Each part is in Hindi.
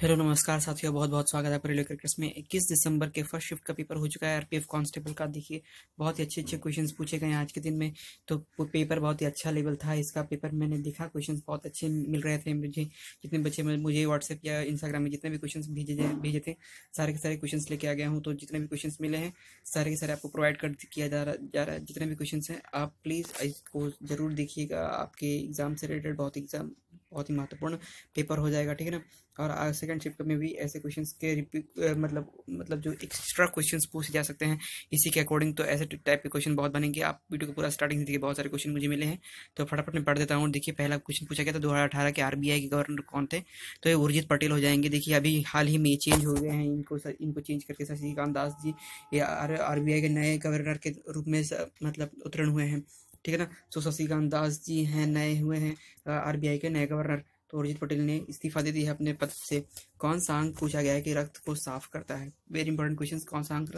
हेलो नमस्कार साथियों बहुत बहुत स्वागत है आपका क्रिकेट में 21 दिसंबर के फर्स्ट शिफ्ट का पेपर हो चुका है आरपीएफ कांस्टेबल का देखिए बहुत ही अच्छे अच्छे क्वेश्चंस पूछे गए आज के दिन में तो पेपर बहुत ही अच्छा लेवल था इसका पेपर मैंने देखा क्वेश्चंस बहुत अच्छे मिल रहे थे मुझे जितने बच्चे मुझे व्हाट्सएप या इंस्टाग्राम में जितने भी क्वेश्चन भेजे भेजे थे सारे के सारे क्वेश्चन लेके आ गया हूँ तो जितने भी क्वेश्चन मिले हैं सारे के सारे आपको प्रोवाइड कर किया जा रहा जा रहा है जितने भी क्वेश्चन हैं आप प्लीज़ इसको ज़रूर देखिएगा आपके एग्ज़ाम से रिलेटेड बहुत एग्ज़ाम बहुत ही महत्वपूर्ण पेपर हो जाएगा ठीक है ना और सेकंड शिफ्ट में भी ऐसे क्वेश्चन के मतलब मतलब जो एक्स्ट्रा क्वेश्चन पूछे जा सकते हैं इसी के अकॉर्डिंग तो ऐसे टाइप के क्वेश्चन बहुत बनेंगे आप वीडियो को पूरा स्टार्टिंग से देखिए बहुत सारे क्वेश्चन मुझे मिले हैं तो फटाफट में पढ़ देता हूँ देखिए पहला क्वेश्चन पूछा गया था दो हजार के आर के गवर्नर कौन थे तो ये उर्जित पटेल हो जाएंगे देखिए अभी हाल ही में चेंज हो गए हैं इनको इनको चेंज करके शशिकांत दास जी ये आर के नए गवर्नर के रूप में मतलब उत्तीर्ण हुए हैं ठीक है ना सो शशिकांत दास जी हैं नए हुए हैं आरबीआई के नए गवर्नर तो अरिजीत पटेल ने इस्तीफा दे दिया है अपने पद से कौन सा अंग पूछा गया है कि रक्त को साफ करता है वेरी इंपॉर्टेंट क्वेश्चन कौन सा अंग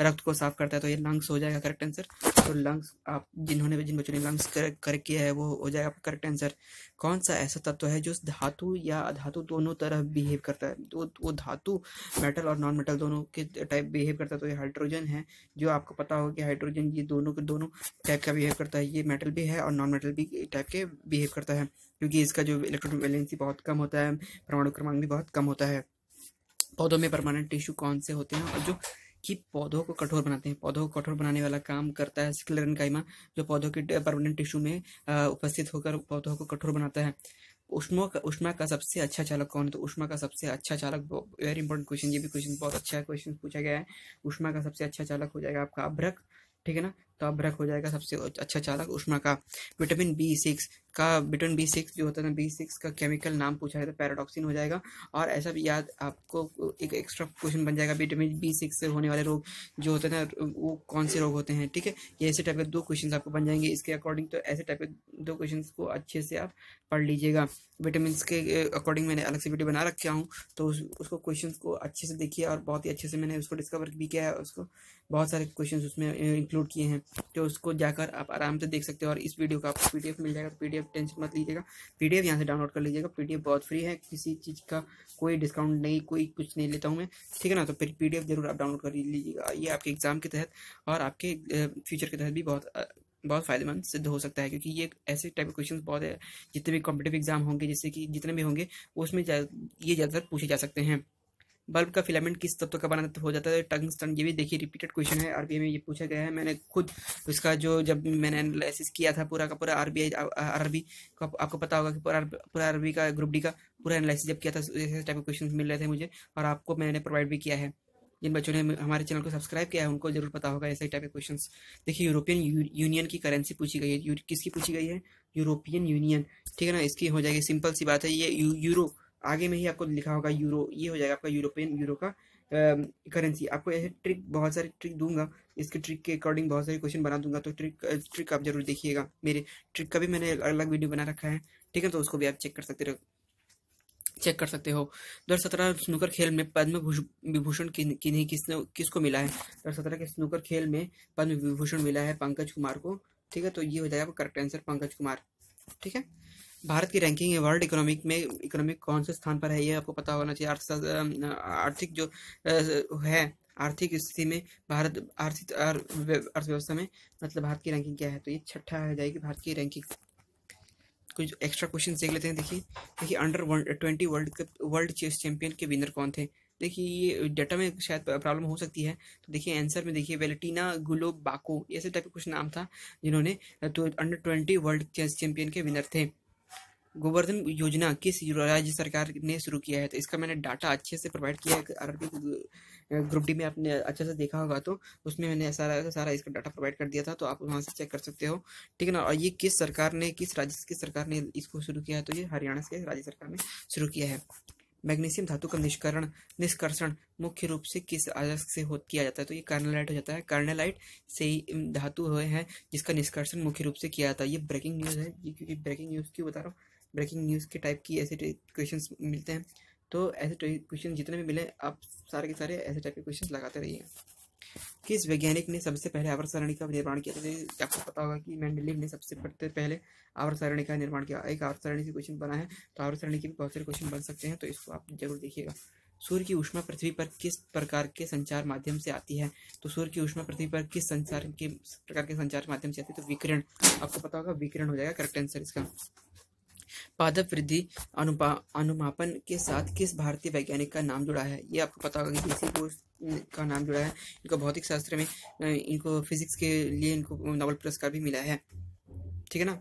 रक्त को साफ करता है तो ये लंग्स हो जाएगा करेक्ट आंसर तो लंग्स आप जिन्होंने जिन बच्चों ने लंग्स कर, किया है वो हो जाएगा करेक्ट आंसर कौन सा ऐसा तत्व है जो धातु या अधातु दोनों तरह बिहेव करता है तो, तो वो धातु मेटल और नॉन मेटल दोनों के टाइप बिहेव करता है तो ये हाइड्रोजन है जो आपको पता होगा कि हाइड्रोजन ये दोनों के दोनों टाइप का बिहेव करता है ये मेटल भी है और नॉन मेटल भी टाइप के बिहेव करता है क्योंकि इसका जो इलेक्ट्रॉन वैलेंसी बहुत कम होता है परमाणु क्रमांक भी बहुत कम होता है पौधों में परमानेंट टिश्यू कौन से होते हैं और जो कि पौधों को कठोर बनाते हैं पौधों को कठोर बनाने वाला काम करता है स्क्लेरन काइमा जो पौधों के परमानेंट टिश्यू में उपस्थित होकर पौधों को कठोर बनाता है उष्मा का उष्मा का सबसे अच्छा चालक कौन है तो उष्मा का सबसे अच्छा चालक वेरी इंपॉर्टेंट क्वेश्चन ये भी क्वेश्चन बहुत अच्छा क्वेश्चन पूछा गया है उष्मा का सबसे अच्छा चालक हो जाएगा आपका अभ्रक ठीक है ना टॉप ब्रक हो जाएगा सबसे अच्छा चालक उष्मा का विटामिन बी सिक्स का विटामिन बी सिक्स जो होता है ना बी सिक्स का केमिकल नाम पूछा है तो पैराडॉक्सिन हो जाएगा और ऐसा भी याद आपको एक एक्स्ट्रा क्वेश्चन बन जाएगा विटामिन बी सिक्स से होने वाले रोग जो होते हैं ना वो कौन से रोग होते हैं ठीक है ये ऐसे टाइप के दो क्वेश्चन आपको बन जाएंगे इसके अकॉर्डिंग तो ऐसे टाइप के दो क्वेश्चन को अच्छे से आप पढ़ लीजिएगा विटामिन के अकॉर्डिंग मैंने अलग से वीडियो बना रखा हूँ तो उस, उसको क्वेश्चन को अच्छे से देखिए और बहुत ही अच्छे से मैंने उसको डिस्कवर भी किया है उसको बहुत सारे क्वेश्चन उसमें इंक्लूड किए हैं तो उसको जाकर आप आराम से देख सकते हो और इस वीडियो का आपको पीडीएफ मिल जाएगा पीडीएफ तो टेंशन मत लीजिएगा पीडीएफ यहाँ से डाउनलोड कर लीजिएगा पीडीएफ बहुत फ्री है किसी चीज़ का कोई डिस्काउंट नहीं कोई कुछ नहीं लेता हूँ मैं ठीक है ना तो फिर पीडीएफ जरूर आप डाउनलोड कर लीजिएगा ये आपके एग्जाम के तहत और आपके फ्यूचर के तहत भी बहुत बहुत फायदेमंद सिद्ध हो सकता है क्योंकि ये ऐसे टाइप के क्वेश्चन बहुत है जितने भी कॉम्पिटेटिव एग्जाम होंगे जैसे कि जितने भी होंगे उसमें ये ज़्यादातर पूछे जा सकते हैं बल्ब का फिलामेंट किस तत्व का बना हो जाता है टंगस्टन ये भी देखिए रिपीटेड क्वेश्चन है आरबीआई में ये पूछा गया है मैंने खुद इसका जो जब मैंने एनालिसिस किया था पूरा का पूरा आरबीआई आरबी का आपको पता होगा कि पूरा पूरा आरबी का ग्रुप डी का पूरा एनालिसिस जब किया था ऐसे टाइप के क्वेश्चन मिल रहे थे मुझे और आपको मैंने प्रोवाइड भी किया है जिन बच्चों ने हमारे चैनल को सब्सक्राइब किया है उनको जरूर पता होगा ऐसे टाइप के क्वेश्चन देखिए यूरोपियन यूनियन की करेंसी पूछी गई है किसकी पूछी गई है यूरोपियन यूनियन ठीक है ना इसकी हो जाएगी सिंपल सी बात है ये यूरो आगे में ही आपको लिखा होगा यूरो ये हो जाएगा आपका यूरोपियन यूरो का करेंसी आपको ऐसे ट्रिक बहुत सारे ट्रिक दूंगा इसके ट्रिक के अकॉर्डिंग बहुत सारे क्वेश्चन बना दूंगा तो ट्रिक ट्रिक आप जरूर देखिएगा मेरे ट्रिक का भी मैंने अलग अलग वीडियो बना रखा है ठीक है तो उसको भी आप चेक कर सकते रहो चेक कर सकते हो दो सत्रह स्नूकर खेल में पद्म विभूषण किन्हीं किसने किसको मिला है दो सत्रह के स्नूकर खेल में पद्म विभूषण मिला है पंकज कुमार को ठीक है तो ये हो जाएगा आपका करेक्ट आंसर पंकज कुमार ठीक है भारत की रैंकिंग है वर्ल्ड इकोनॉमिक में इकोनॉमिक कौन से स्थान पर है ये आपको पता होना चाहिए आर्थिक जो है आर्थिक स्थिति में भारत आर्थिक अर्थव्यवस्था में मतलब भारत की रैंकिंग क्या है तो ये छठा है जाएगी भारत की रैंकिंग कुछ एक्स्ट्रा क्वेश्चन देख लेते हैं देखिए देखिए under twenty world cup world chess champion के विनर कौन थे देखिए ये डाटा में शायद प्रॉब्लम हो सकती है तो देखिए आंसर में देखिए वेलेटिना गुलो बाको ऐसे टाइप का कुछ नाम था जिन्होंने तो under twenty world chess champion के विनर थे गोवर्धन योजना किस राज्य सरकार ने शुरू किया है तो इसका मैंने डाटा अच्छे से प्रोवाइड किया है आरआरबी ग्रुप डी में आपने अच्छे से देखा होगा तो उसमें मैंने सारा सारा इसका डाटा प्रोवाइड कर दिया था तो आप वहां से चेक कर सकते हो ठीक है ना और ये किस सरकार ने किस राज्य की सरकार ने इसको शुरू किया है तो ये हरियाणा से राज्य सरकार ने शुरू किया है मैग्नीशियम धातु का निष्करण निष्कर्षण मुख्य रूप से किस आदर्श से हो किया जाता है तो ये कार्नेलाइट हो जाता है कार्नेलाइट से ही धातु हुए हैं जिसका निष्कर्षण मुख्य रूप से किया जाता है ये ब्रेकिंग न्यूज़ है ये क्योंकि ब्रेकिंग न्यूज़ क्यों बता रहा हूँ ब्रेकिंग न्यूज़ के टाइप की ऐसे क्वेश्चन मिलते हैं तो ऐसे क्वेश्चन जितने भी मिले आप सारे के सारे ऐसे टाइप के क्वेश्चन लगाते रहिए किस वैज्ञानिक ने सबसे पहले आवर सारणी का निर्माण किया था तो आपको पता होगा कि मैंडलिव ने सबसे पहले आवर सारणी का निर्माण किया एक आवर सारणी से क्वेश्चन बना है तो आवर सारणी के भी बहुत सारे क्वेश्चन बन सकते हैं तो इसको आप जरूर देखिएगा सूर्य की ऊष्मा पृथ्वी पर किस प्रकार के संचार माध्यम से आती है तो सूर्य की ऊष्मा पृथ्वी पर किस संचार के प्रकार के संचार माध्यम से आती है तो विकिरण आपको पता होगा विकिरण हो जाएगा करेक्ट आंसर इसका पादप वृद्धि अनुमापन के साथ किस भारतीय वैज्ञानिक का नाम जुड़ा है ये आपको पता होगा कि किसी को का नाम जुड़ा है इनको भौतिक शास्त्र में इनको फिजिक्स के लिए इनको नोबल पुरस्कार भी मिला है ठीक है ना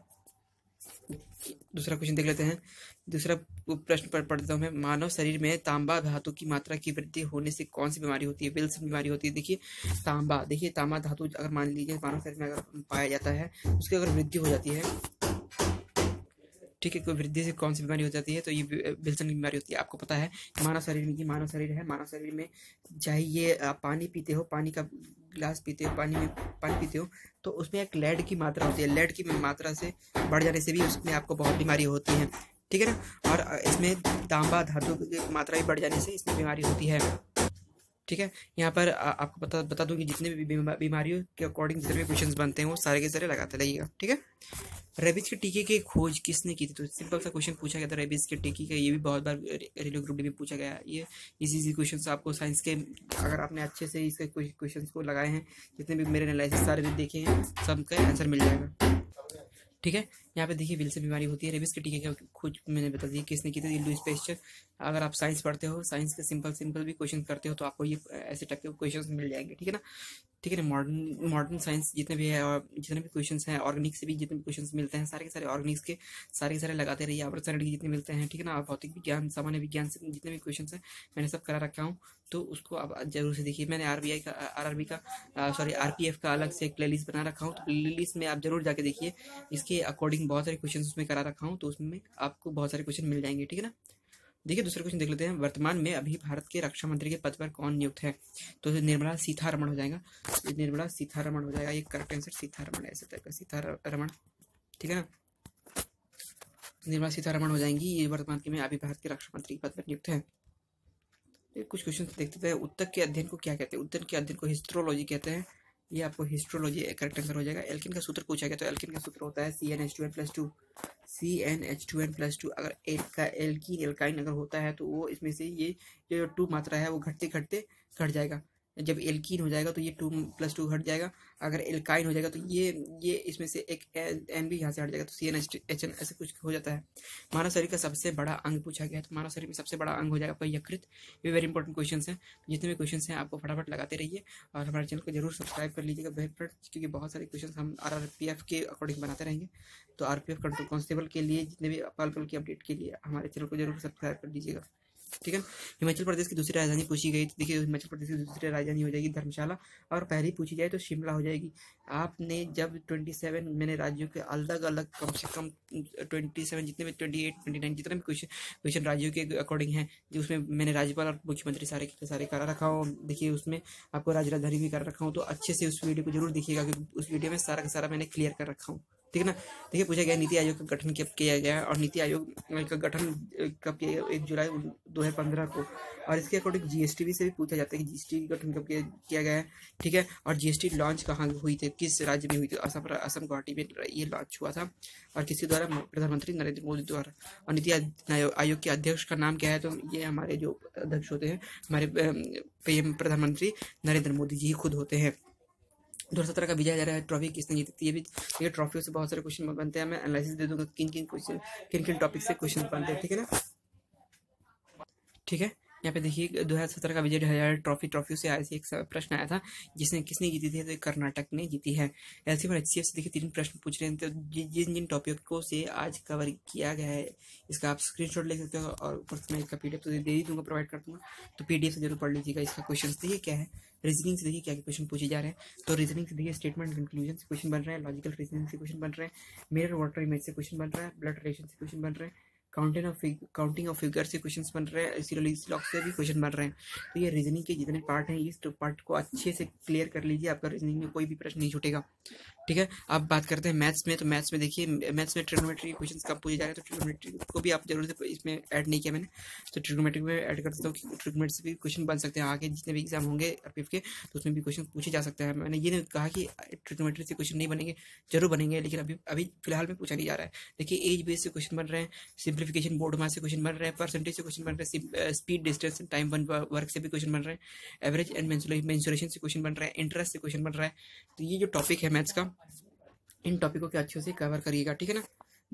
दूसरा क्वेश्चन देख लेते हैं दूसरा प्रश्न पर पढ़ता हूँ मैं मानव शरीर में तांबा धातु की मात्रा की वृद्धि होने से कौन सी बीमारी होती है विल्सन बीमारी होती है देखिए तांबा देखिए तांबा धातु अगर मान लीजिए मानव शरीर में अगर पाया जाता है उसकी अगर वृद्धि हो जाती है ठीक है कोई वृद्धि से कौन सी बीमारी हो जाती है तो ये विल्सन की बीमारी होती है आपको पता है मानव शरीर में मानव शरीर है मानव शरीर में चाहे ये पानी पीते हो पानी का गिलास पीते हो पानी में पानी पीते हो तो उसमें एक लेड की मात्रा होती है लेड की मात्रा से बढ़ जाने से भी उसमें आपको बहुत बीमारी होती है ठीक है ना और इसमें तांबा धातु की मात्रा भी बढ़ जाने से इसमें बीमारी होती है ठीक है यहाँ पर आ, आपको पता बता दूँ कि जितने भी बीमारियों के अकॉर्डिंग जितने भी क्वेश्चन बनते हैं वो सारे के सारे लगाते रहिएगा ठीक है रेबीज के टीके की खोज किसने की थी तो सिंपल सा क्वेश्चन पूछा गया था रेबीज के टीके का ये भी बहुत बार रेलो ग्रुप डी में पूछा गया ये इसी इसी क्वेश्चन आपको साइंस के अगर आपने अच्छे से इसके क्वेश्चन को लगाए हैं जितने भी मेरे एनालिसिस सारे भी देखे हैं सबका आंसर मिल जाएगा ठीक है यहाँ पे देखिए बिल से बीमारी होती है रेबिस के टीके का खुद मैंने बता दिया किसने की थी इल्डू स्पेशल अगर आप साइंस पढ़ते हो साइंस के सिंपल सिंपल भी क्वेश्चन करते हो तो आपको ये ऐसे टाइप के क्वेश्चन मिल जाएंगे ठीक है ना ठीक है मॉडर्न मॉडर्न साइंस जितने भी है और जितने भी क्वेश्चन हैं ऑर्गेनिक से भी जितने भी क्वेश्चन मिलते हैं सारे के सारे ऑर्गेनिक्स के सारे के सारे लगाते रहिए आप साइड जितने मिलते हैं ठीक है ना भौतिक विज्ञान सामान्य विज्ञान से जितने भी क्वेश्चन हैं मैंने सब करा रखा हूँ तो उसको आप जरूर से देखिए मैंने आर का आर का सॉरी आर का अलग से एक प्ले बना रखा हूँ तो प्ले में आप जरूर जाके देखिए इसके अकॉर्डिंग बहुत सारे क्वेश्चन उसमें करा रखा हूँ तो उसमें आपको बहुत सारे क्वेश्चन मिल जाएंगे ठीक है ना देखिए दूसरे क्वेश्चन देख लेते हैं वर्तमान में अभी भारत के रक्षा मंत्री के पद पर कौन नियुक्त है तो निर्मला सीतारमण हो जाएगा निर्मला सीतारमण हो जाएगा ये करेक्ट आंसर सीतारमण ऐसे टाइप का सीतारमण ठीक है ना निर्मला सीतारमण हो जाएंगी ये वर्तमान के में अभी भारत के रक्षा मंत्री के पद पर नियुक्त है कुछ क्वेश्चन देखते हैं उत्तर के अध्ययन को क्या कहते हैं उत्तर के अध्ययन को हिस्ट्रोलॉजी कहते हैं ये आपको हिस्ट्रोलॉजी करेक्ट आंसर हो जाएगा एल्किन का सूत्र पूछा गया तो एल्किन का सूत्र होता है C N H two N plus two C N H two N plus two अगर एक का एल्किन एल्काइन अगर होता है तो वो इसमें से ये जो टू मात्रा है वो घटते घटते घट जाएगा जब एल्किन हो जाएगा तो ये टू प्लस टू हट जाएगा अगर एल्काइन हो जाएगा तो ये ये इसमें से एक एन भी यहाँ से हट जाएगा तो C N H H N ऐसे कुछ हो जाता है मानव शरीर का सबसे बड़ा अंग पूछा गया है तो मानव शरीर में सबसे बड़ा अंग हो जाएगा यकृत ये वेरी इंपॉर्टेंट क्वेश्चन है जितने भी क्वेश्चन हैं आपको फटाफट लगाते रहिए और हमारे चैनल को जरूर सब्सक्राइब कर लीजिएगा बेहतर क्योंकि बहुत सारे क्वेश्चन हम आर आर पी एफ के अकॉर्डिंग बनाते रहेंगे तो R P F control constable के लिए जितने भी पल पल की अपडेट के लिए हमारे चैनल को जरूर सब्सक्राइब कर लीजिएगा ठीक है हिमाचल प्रदेश की दूसरी राजधानी पूछी गई तो देखिए हिमाचल प्रदेश की दूसरी राजधानी हो जाएगी धर्मशाला और पहली पूछी जाए तो शिमला हो जाएगी आपने जब ट्वेंटी सेवन मैंने राज्यों के अलग अलग कम से कम ट्वेंटी सेवन जितने भी ट्वेंटी एट ट्वेंटी नाइन जितने भी क्वेश्चन क्वेश्चन राज्यों के अकॉर्डिंग है उसमें मैंने राज्यपाल और मुख्यमंत्री सारे के सारे करा रखा हो देखिए उसमें आपको राज्य राजधानी भी कर रखा हूँ तो अच्छे से उस वीडियो को जरूर देखिएगा क्योंकि उस वीडियो में सारा का सारा मैंने क्लियर कर रखा हूँ ठीक है ना देखिए पूछा गया नीति आयोग का गठन कब किया गया और नीति आयोग का गठन कब किया गया एक जुलाई दो हज़ार पंद्रह को और इसके अकॉर्डिंग जीएसटी भी से भी पूछा जाता है कि जीएसटी का गठन कब किया गया है ठीक है और जीएसटी लॉन्च कहाँ हुई थी किस राज्य में हुई थी असम असम गुवाहाटी में ये लॉन्च हुआ था और किसके द्वारा प्रधानमंत्री नरेंद्र मोदी द्वारा और नीति आयोग के अध्यक्ष का नाम क्या है तो ये हमारे जो अध्यक्ष होते हैं हमारे पीएम प्रधानमंत्री नरेंद्र मोदी जी खुद होते हैं दो हज़ार सत्रह का विजय है ट्रॉफी किसने जीती ये भी ये ट्रॉफियों से बहुत सारे क्वेश्चन बनते हैं मैं एनालिसिस दे दूंगा किन किन क्वेश्चन किन किन टॉपिक से क्वेश्चन बनते हैं ठीक है ना ठीक है यहाँ पे देखिए 2017 का विजय हजार ट्रॉफी ट्रॉफी से ऐसे एक प्रश्न आया था जिसने किसने जीती थी तो कर्नाटक ने जीती है ऐसे में एच से देखिए तीन प्रश्न पूछ रहे हैं तो जिन जिन टॉपिकों से आज कवर किया गया है इसका आप स्क्रीनशॉट ले सकते हो और ऊपर से मैं इसका पीडीएफ तो दे ही दूंगा प्रोवाइड कर दूंगा तो पीडीएफ से जरूर पढ़ लीजिएगा इसका क्वेश्चन देखिए क्या है रीजनिंग से देखिए क्या क्वेश्चन पूछे जा रहे हैं तो रीजनिंग से देखिए स्टेटमेंट कंक्लूजन से क्वेश्चन बन रहे हैं लॉजिकल रीजनिंग से क्वेश्चन बन रहे हैं मेरर वाटर इमेज से क्वेश्चन बन रहा है ब्लड रिलेशन से क्वेश्चन बन रहे हैं counting of counting of figure से क्वेश्चन बन रहे हैं इसी रिलीज लॉक से भी क्वेश्चन बन रहे हैं तो ये रीजनिंग के जितने पार्ट हैं इस पार्ट को अच्छे से क्लियर कर लीजिए आपका रीजनिंग में कोई भी प्रश्न नहीं छूटेगा ठीक है अब बात करते हैं मैथ्स में तो मैथ्स में देखिए मैथ्स में ट्रिगोमेट्री क्वेश्चन कब पूछे जा रहे हैं तो ट्रिगोमेट्री को भी आप जरूर से इसमें ऐड नहीं किया मैंने तो ट्रिगोमेट्री में ऐड कर देता हूँ कि ट्रिगोमेट्री से भी क्वेश्चन बन सकते हैं आगे जितने भी एग्जाम होंगे आरपीएफ के तो उसमें भी क्वेश्चन पूछे जा सकते हैं मैंने ये नहीं कहा कि ट्रिगोमेट्री से क्वेश्चन नहीं बनेंगे जरूर बनेंगे लेकिन अभी अभी फिलहाल में पूछा नहीं जा रहा है देखिए एज बेस से क्वेश्चन बन रहे हैं सिंपल सिंप्लीफिकेशन बोर्ड वहाँ से क्वेश्चन बन रहे हैं परसेंटेज से क्वेश्चन बन रहे हैं speed distance and time one work से भी क्वेश्चन बन रहे हैं एवरेज एंड मैंसुरेशन से क्वेश्चन बन रहा है इंटरेस्ट से क्वेश्चन बन रहा है तो ये जो टॉपिक है मैथ्स का इन टॉपिकों के अच्छे से कवर करिएगा ठीक है ना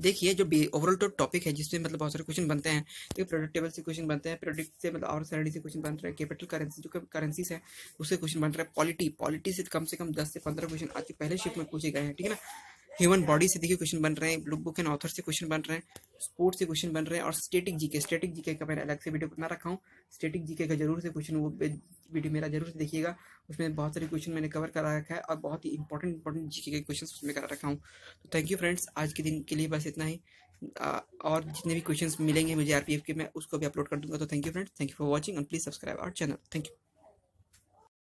देखिए जो ओवरऑल तो टॉपिक है जिसमें मतलब बहुत सारे क्वेश्चन बनते हैं तो प्रोडक्ट टेबल से क्वेश्चन बनते हैं प्रोडक्ट से मतलब और सैलरी से क्वेश्चन बन रहे हैं कैपिटल करेंसी जो करेंसीज है उससे क्वेश्चन बन रहा है पॉलिटी पॉलिटी से कम से कम दस से पंद्रह क्वेश्चन आज के पहले शिफ्ट में पूछे गए हैं ठीक है ना ह्यूमन बॉडी से देखिए क्वेश्चन बन रहे हैं लुक बुक एंड ऑथर से क्वेश्चन बन रहे हैं स्पोर्ट्स से क्वेश्चन बन रहे हैं और स्टेटिक जीके स्टेटिक जीके का मैंने अलग से वीडियो बना रखा हूँ स्टेटिक जीके का जरूर से क्वेश्चन वो वीडियो मेरा जरूर से देखिएगा उसमें बहुत सारे क्वेश्चन मैंने कवर करा रखा है और बहुत ही इंपॉर्टेंट इंपॉर्टेंट जीके के क्वेश्चन उसमें करा रखा हूँ तो थैंक यू फ्रेंड्स आज के दिन के लिए बस इतना ही और जितने भी क्वेश्चन मिलेंगे मुझे आरपीएफ के मैं उसको भी अपलोड कर दूंगा तो thank you friends thank you for watching and please subscribe our channel thank you